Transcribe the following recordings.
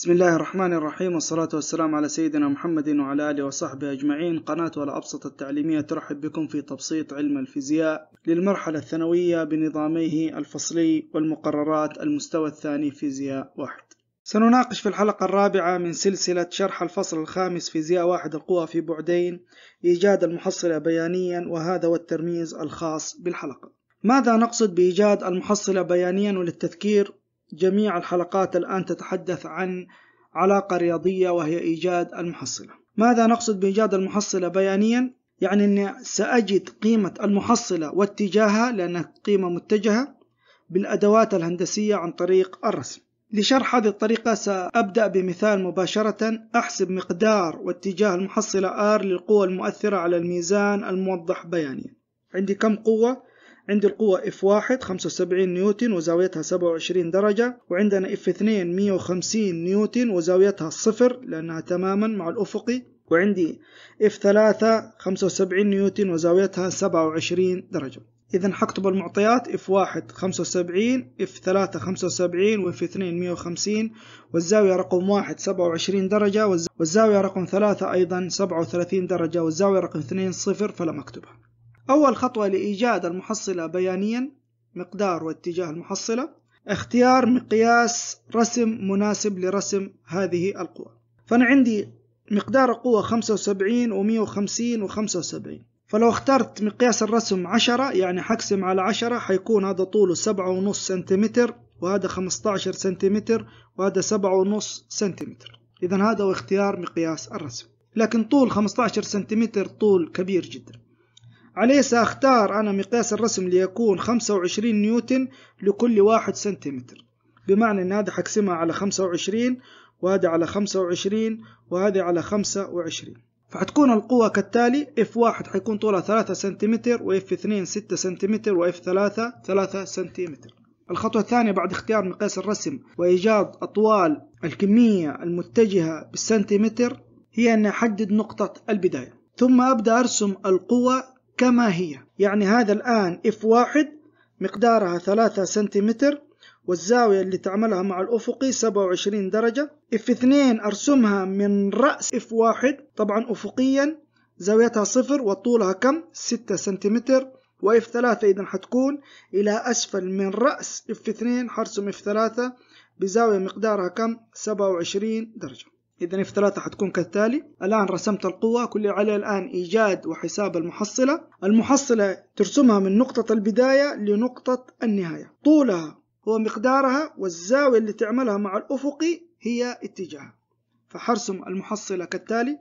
بسم الله الرحمن الرحيم والصلاة والسلام على سيدنا محمد وعلى آله وصحبه أجمعين قناة والأبسط التعليمية ترحب بكم في تبسيط علم الفيزياء للمرحلة الثانوية بنظاميه الفصلي والمقررات المستوى الثاني فيزياء واحد سنناقش في الحلقة الرابعة من سلسلة شرح الفصل الخامس فيزياء واحد القوى في بعدين إيجاد المحصلة بيانيا وهذا والترميز الخاص بالحلقة ماذا نقصد بإيجاد المحصلة بيانيا وللتذكير جميع الحلقات الآن تتحدث عن علاقة رياضية وهي إيجاد المحصلة ماذا نقصد بإيجاد المحصلة بيانيا؟ يعني أني سأجد قيمة المحصلة واتجاهها لأنها قيمة متجهة بالأدوات الهندسية عن طريق الرسم لشرح هذه الطريقة سأبدأ بمثال مباشرة أحسب مقدار واتجاه المحصلة R للقوة المؤثرة على الميزان الموضح بيانيا عندي كم قوة؟ عندي القوة F1 75 نيوتن وزاويتها 27 درجة وعندنا F2 150 نيوتن وزاويتها صفر لأنها تماما مع الأفقي وعندي F3 75 نيوتن وزاويتها 27 درجة إذا حكتب المعطيات F1 75 F3 75 وf 2 150 والزاوية رقم 1 27 درجة والزاوية رقم 3 أيضا 37 درجة والزاوية رقم 2 صفر فلم أكتبها أول خطوة لإيجاد المحصلة بيانيا مقدار واتجاه المحصلة اختيار مقياس رسم مناسب لرسم هذه القوى فأنا عندي مقدار القوة 75 و 150 و 75 فلو اخترت مقياس الرسم 10 يعني حقسم على 10 حيكون هذا طوله 7.5 سنتيمتر وهذا 15 سنتيمتر وهذا 7.5 سنتيمتر إذا هذا هو اختيار مقياس الرسم لكن طول 15 سنتيمتر طول كبير جدا عليه سأختار أنا مقياس الرسم ليكون 25 نيوتن لكل واحد سنتيمتر بمعنى أن هذا حقسمها على 25 وهذا على 25 وهذا على 25 فحتكون القوة كالتالي F1 حيكون طولها 3 سنتيمتر و f 2 6 سنتيمتر و f 3 3 سنتيمتر الخطوة الثانية بعد اختيار مقياس الرسم وإيجاد أطوال الكمية المتجهة بالسنتيمتر هي أن أحدد نقطة البداية ثم أبدأ أرسم القوة كما هي يعني هذا الآن F1 مقدارها 3 سنتيمتر والزاوية اللي تعملها مع الأفقي 27 درجة F2 أرسمها من رأس F1 طبعا أفقيا زاويتها صفر وطولها كم 6 سنتيمتر وf 3 إذا حتكون إلى أسفل من رأس F2 حرسم F3 بزاوية مقدارها كم 27 درجة إذا في ثلاثة حتكون كالتالي الآن رسمت القوة كل عليه الآن إيجاد وحساب المحصلة المحصلة ترسمها من نقطة البداية لنقطة النهاية طولها هو مقدارها والزاوية اللي تعملها مع الأفقي هي اتجاهها فحرسم المحصلة كالتالي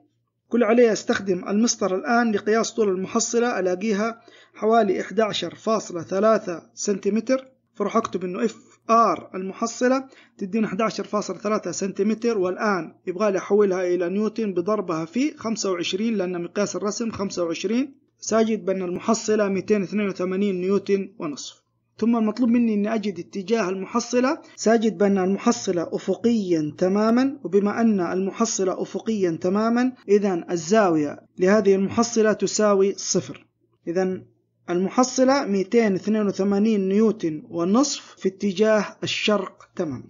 كل عليها استخدم المسطر الآن لقياس طول المحصلة ألاقيها حوالي 11.3 سنتيمتر فرح أكتب إنه F ار المحصلة تدينا 11.3 سنتيمتر والآن يبغى لي أحولها إلى نيوتن بضربها في 25 لأن مقياس الرسم 25 سأجد بأن المحصلة 282 نيوتن ونصف ثم المطلوب مني أن أجد اتجاه المحصلة سأجد بأن المحصلة أفقيا تماما وبما أن المحصلة أفقيا تماما إذا الزاوية لهذه المحصلة تساوي صفر إذا المحصلة 282 نيوتن ونصف في اتجاه الشرق تمام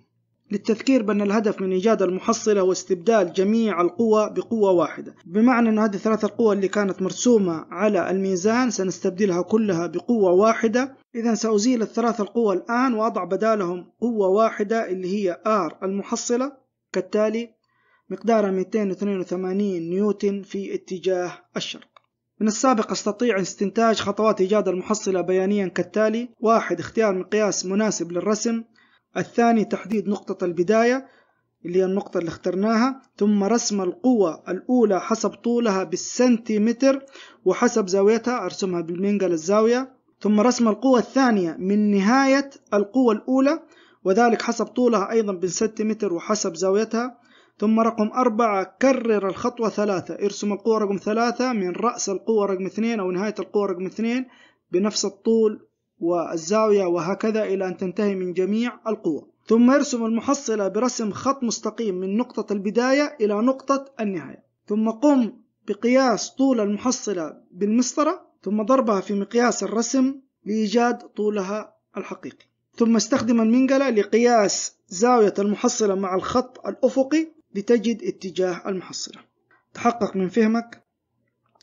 للتذكير بأن الهدف من إيجاد المحصلة هو استبدال جميع القوى بقوة واحدة بمعنى أن هذه الثلاث القوى اللي كانت مرسومة على الميزان سنستبدلها كلها بقوة واحدة إذا سأزيل الثلاث القوى الآن وأضع بدالهم قوة واحدة اللي هي R المحصلة كالتالي مقدارها 282 نيوتن في اتجاه الشرق من السابق استطيع استنتاج خطوات إيجاد المحصلة بيانيا كالتالي واحد اختيار مقياس مناسب للرسم الثاني تحديد نقطة البداية اللي هي النقطة اللي اخترناها ثم رسم القوة الأولى حسب طولها بالسنتيمتر وحسب زاويتها أرسمها بالمنقل الزاوية ثم رسم القوة الثانية من نهاية القوة الأولى وذلك حسب طولها أيضا بالسنتيمتر وحسب زاويتها ثم رقم أربعة كرر الخطوة ثلاثة ارسم القوة رقم ثلاثة من رأس القوة رقم اثنين أو نهاية القوة رقم اثنين بنفس الطول والزاوية وهكذا إلى أن تنتهي من جميع القوى ثم ارسم المحصلة برسم خط مستقيم من نقطة البداية إلى نقطة النهاية ثم قم بقياس طول المحصلة بالمسطرة ثم ضربها في مقياس الرسم لإيجاد طولها الحقيقي ثم استخدم المنقلة لقياس زاوية المحصلة مع الخط الأفقي لتجد اتجاه المحصلة تحقق من فهمك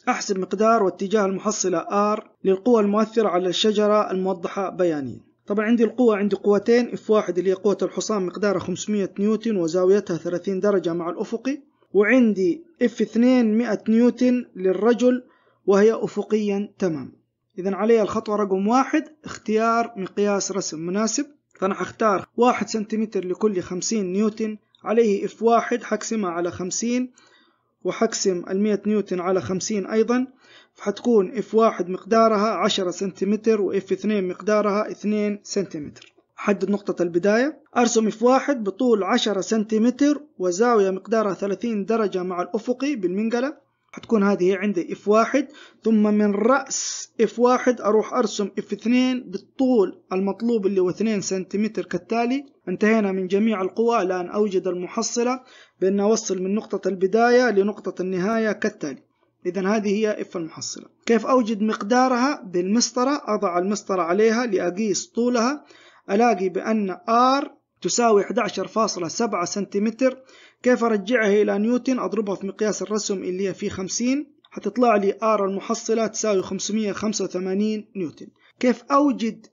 أحسب مقدار واتجاه المحصلة R للقوة المؤثرة على الشجرة الموضحة بيانيا طبعا عندي القوة عندي قوتين F1 اللي هي قوة الحصان مقدارها 500 نيوتن وزاويتها 30 درجة مع الأفقي وعندي F2 100 نيوتن للرجل وهي أفقيا تماما إذا علي الخطوة رقم واحد اختيار مقياس رسم مناسب فأنا هختار واحد سنتيمتر لكل 50 نيوتن عليه اف واحد حقسمها على خمسين وحقسم المية نيوتن على خمسين أيضا فحتكون اف واحد مقدارها عشرة سنتيمتر واف اثنين مقدارها اثنين سنتيمتر حدد نقطة البداية أرسم اف واحد بطول عشرة سنتيمتر وزاوية مقدارها ثلاثين درجة مع الأفقي بالمنقلة هتكون هذه عندي اف 1 ثم من راس اف F1 أروح اف F2 بالطول المطلوب اللي هو 2 سنتيمتر كالتالي انتهينا من جميع القوى الآن أوجد المحصلة بأن أوصل من نقطة البداية لنقطة النهاية كالتالي إذا هذه هي إف المحصلة كيف أوجد مقدارها بالمسطرة أضع المسطرة عليها لأقيس طولها ألاقي بأن ار تساوي 11.7 سنتيمتر كيف أرجعها إلى نيوتن أضربها في مقياس الرسم اللي هي في 50 هتطلع لي ار المحصلة تساوي 585 نيوتن كيف أوجد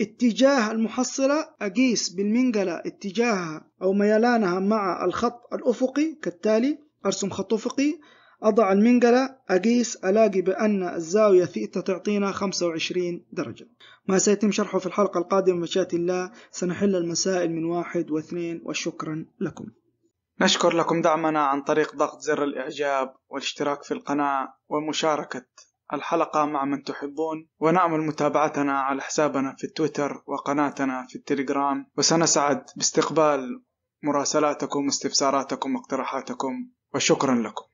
اتجاه المحصلة أقيس بالمنقلة اتجاهها أو ميلانها مع الخط الأفقي كالتالي أرسم خط أفقي أضع المنقلة أقيس ألاقي بأن الزاوية ثيتا تعطينا 25 درجة ما سيتم شرحه في الحلقة القادمة مشاة الله سنحل المسائل من واحد واثنين وشكرا لكم نشكر لكم دعمنا عن طريق ضغط زر الإعجاب والاشتراك في القناة ومشاركة الحلقة مع من تحبون ونأمل متابعتنا على حسابنا في التويتر وقناتنا في التليجرام وسنسعد باستقبال مراسلاتكم واستفساراتكم واقتراحاتكم وشكرا لكم